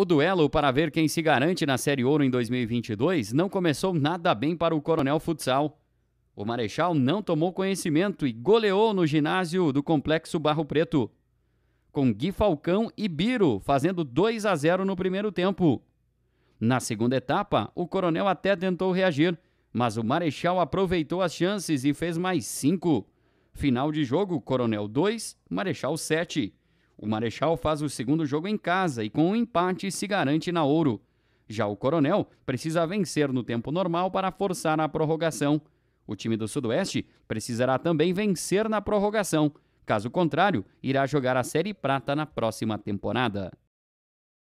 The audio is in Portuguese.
O duelo para ver quem se garante na Série Ouro em 2022 não começou nada bem para o Coronel Futsal. O Marechal não tomou conhecimento e goleou no ginásio do Complexo Barro Preto, com Gui Falcão e Biro fazendo 2 a 0 no primeiro tempo. Na segunda etapa, o Coronel até tentou reagir, mas o Marechal aproveitou as chances e fez mais cinco. Final de jogo: Coronel 2, Marechal 7. O Marechal faz o segundo jogo em casa e com um empate se garante na ouro. Já o Coronel precisa vencer no tempo normal para forçar a prorrogação. O time do Sudoeste precisará também vencer na prorrogação. Caso contrário, irá jogar a Série Prata na próxima temporada.